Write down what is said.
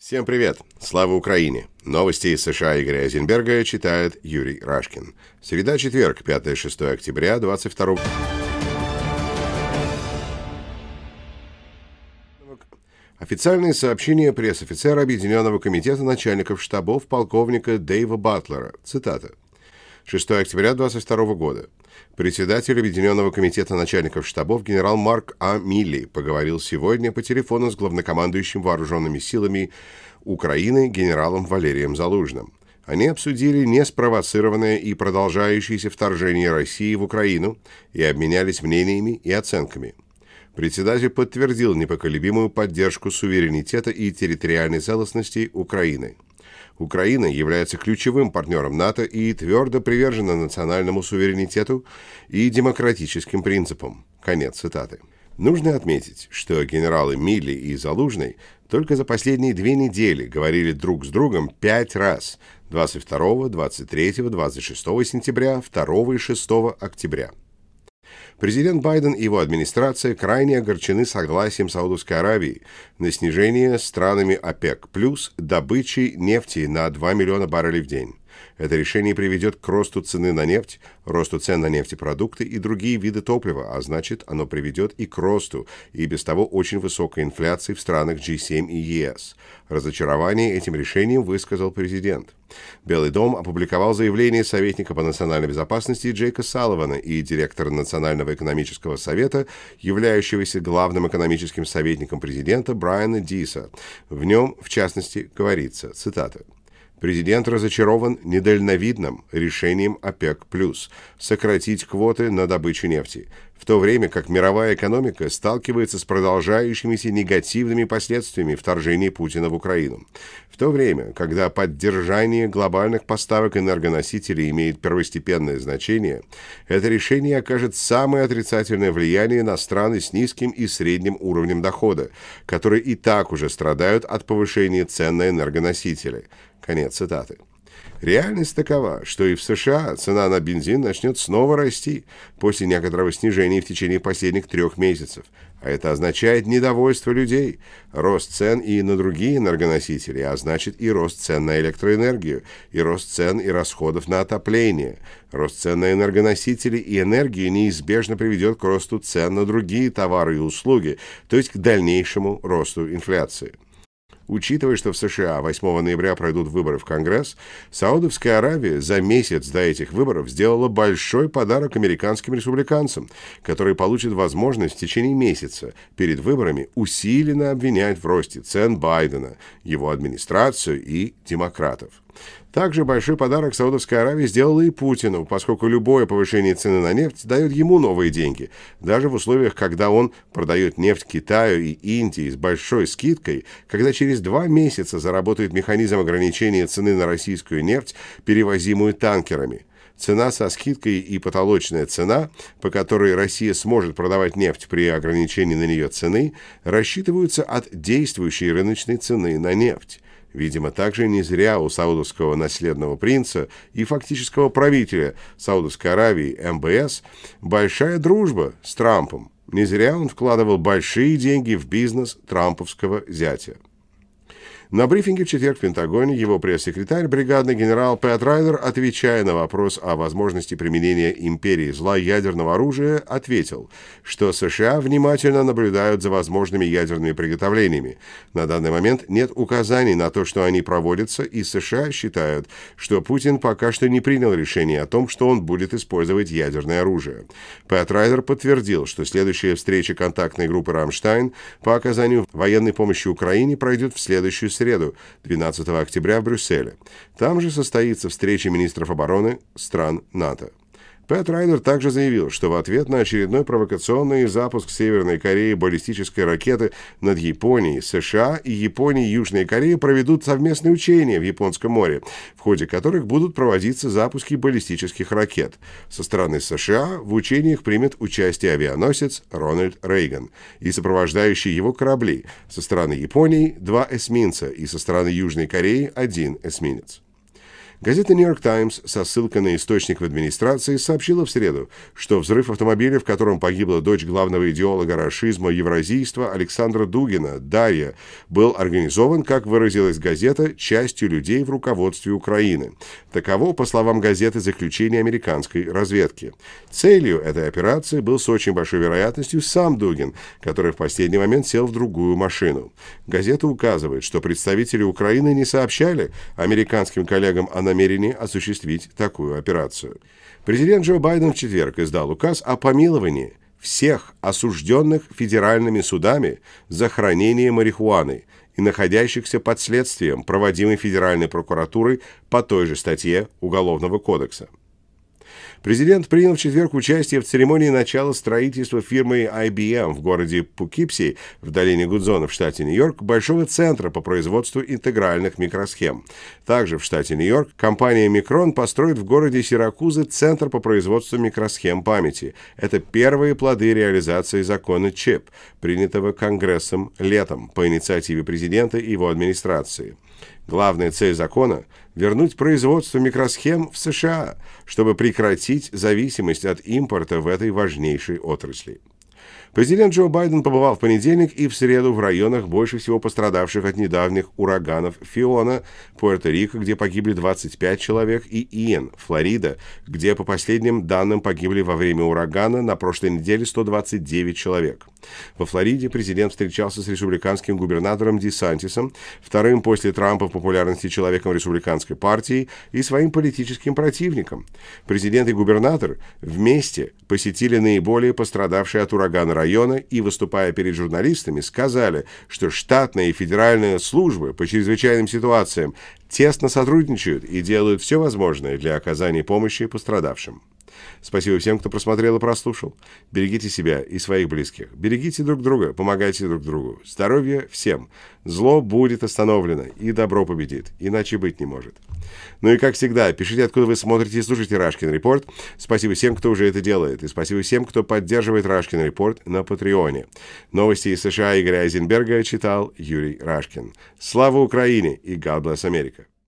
Всем привет! Слава Украине! Новости из США и Грязенберга читает Юрий Рашкин. Среда-четверг, 5-6 октября, 22 Официальные сообщения пресс-офицера Объединенного комитета начальников штабов полковника Дэйва Батлера. Цитата. 6 октября 2022 года. Председатель Объединенного комитета начальников штабов генерал Марк А. Милли поговорил сегодня по телефону с главнокомандующим вооруженными силами Украины генералом Валерием Залужным. Они обсудили неспровоцированное и продолжающееся вторжение России в Украину и обменялись мнениями и оценками. Председатель подтвердил непоколебимую поддержку суверенитета и территориальной целостности Украины – Украина является ключевым партнером НАТО и твердо привержена национальному суверенитету и демократическим принципам. Конец цитаты. Нужно отметить, что генералы Милли и Залужный только за последние две недели говорили друг с другом пять раз 22, 23, 26 сентября, 2 и 6 октября. Президент Байден и его администрация крайне огорчены согласием Саудовской Аравии на снижение странами ОПЕК плюс добычи нефти на 2 миллиона баррелей в день. Это решение приведет к росту цены на нефть, росту цен на нефтепродукты и другие виды топлива, а значит, оно приведет и к росту, и без того очень высокой инфляции в странах G7 и ЕС. Разочарование этим решением высказал президент. Белый дом опубликовал заявление советника по национальной безопасности Джейка Салливана и директора Национального экономического совета, являющегося главным экономическим советником президента Брайана Диса. В нем, в частности, говорится, цитата, Президент разочарован недальновидным решением ОПЕК+, сократить квоты на добычу нефти, в то время как мировая экономика сталкивается с продолжающимися негативными последствиями вторжения Путина в Украину. В то время, когда поддержание глобальных поставок энергоносителей имеет первостепенное значение, это решение окажет самое отрицательное влияние на страны с низким и средним уровнем дохода, которые и так уже страдают от повышения цен на энергоносители – Конец цитаты. Реальность такова, что и в США цена на бензин начнет снова расти после некоторого снижения в течение последних трех месяцев. А это означает недовольство людей, рост цен и на другие энергоносители, а значит и рост цен на электроэнергию, и рост цен и расходов на отопление. Рост цен на энергоносители и энергию неизбежно приведет к росту цен на другие товары и услуги, то есть к дальнейшему росту инфляции. Учитывая, что в США 8 ноября пройдут выборы в Конгресс, Саудовская Аравия за месяц до этих выборов сделала большой подарок американским республиканцам, которые получат возможность в течение месяца перед выборами усиленно обвинять в росте цен Байдена, его администрацию и демократов. Также большой подарок Саудовской Аравии сделала и Путину, поскольку любое повышение цены на нефть дает ему новые деньги, даже в условиях, когда он продает нефть Китаю и Индии с большой скидкой, когда через два месяца заработает механизм ограничения цены на российскую нефть, перевозимую танкерами. Цена со скидкой и потолочная цена, по которой Россия сможет продавать нефть при ограничении на нее цены, рассчитываются от действующей рыночной цены на нефть. Видимо, также не зря у саудовского наследного принца и фактического правителя Саудовской Аравии МБС большая дружба с Трампом. Не зря он вкладывал большие деньги в бизнес трамповского зятя. На брифинге в четверг в Пентагоне его пресс-секретарь, бригадный генерал Пэт Райдер, отвечая на вопрос о возможности применения империи зла ядерного оружия, ответил, что США внимательно наблюдают за возможными ядерными приготовлениями. На данный момент нет указаний на то, что они проводятся, и США считают, что Путин пока что не принял решение о том, что он будет использовать ядерное оружие. Пэт Райдер подтвердил, что следующая встреча контактной группы «Рамштайн» по оказанию военной помощи Украине пройдет в следующую среду среду, 12 октября в Брюсселе. Там же состоится встреча министров обороны стран НАТО. Пэт Райдер также заявил, что в ответ на очередной провокационный запуск Северной Кореи баллистической ракеты над Японией, США и Японией и Южной Кореей проведут совместные учения в Японском море, в ходе которых будут проводиться запуски баллистических ракет. Со стороны США в учениях примет участие авианосец Рональд Рейган и сопровождающие его корабли. Со стороны Японии два эсминца и со стороны Южной Кореи один эсминец. Газета «Нью-Йорк Таймс» со ссылкой на источник в администрации сообщила в среду, что взрыв автомобиля, в котором погибла дочь главного идеолога расизма и евразийства Александра Дугина, Дарья, был организован, как выразилась газета, частью людей в руководстве Украины. Таково, по словам газеты, заключение американской разведки. Целью этой операции был с очень большой вероятностью сам Дугин, который в последний момент сел в другую машину. Газета указывает, что представители Украины не сообщали американским коллегам о намерены осуществить такую операцию. Президент Джо Байден в четверг издал указ о помиловании всех осужденных федеральными судами за хранение марихуаны и находящихся под следствием, проводимой Федеральной прокуратурой по той же статье Уголовного кодекса. Президент принял в четверг участие в церемонии начала строительства фирмы IBM в городе Пукипси в долине Гудзона в штате Нью-Йорк большого центра по производству интегральных микросхем. Также в штате Нью-Йорк компания Micron построит в городе Сиракузы центр по производству микросхем памяти. Это первые плоды реализации закона ЧИП, принятого Конгрессом летом по инициативе президента и его администрации. Главная цель закона – вернуть производство микросхем в США, чтобы прекратить зависимость от импорта в этой важнейшей отрасли. Президент Джо Байден побывал в понедельник и в среду в районах, больше всего пострадавших от недавних ураганов Фиона, Пуэрто-Рико, где погибли 25 человек, и Иен, Флорида, где, по последним данным, погибли во время урагана на прошлой неделе 129 человек. Во Флориде президент встречался с республиканским губернатором Десантисом, вторым после Трампа в популярности человеком республиканской партии и своим политическим противником. Президент и губернатор вместе посетили наиболее пострадавшие от урагана ураган района и, выступая перед журналистами, сказали, что штатные и федеральные службы по чрезвычайным ситуациям тесно сотрудничают и делают все возможное для оказания помощи пострадавшим. Спасибо всем, кто просмотрел и прослушал. Берегите себя и своих близких. Берегите друг друга, помогайте друг другу. Здоровья всем. Зло будет остановлено, и добро победит. Иначе быть не может. Ну и как всегда, пишите, откуда вы смотрите и слушаете Рашкин Репорт. Спасибо всем, кто уже это делает. И спасибо всем, кто поддерживает Рашкин Репорт на Патреоне. Новости из США Игоря Айзенберга читал Юрий Рашкин. Слава Украине и God bless America!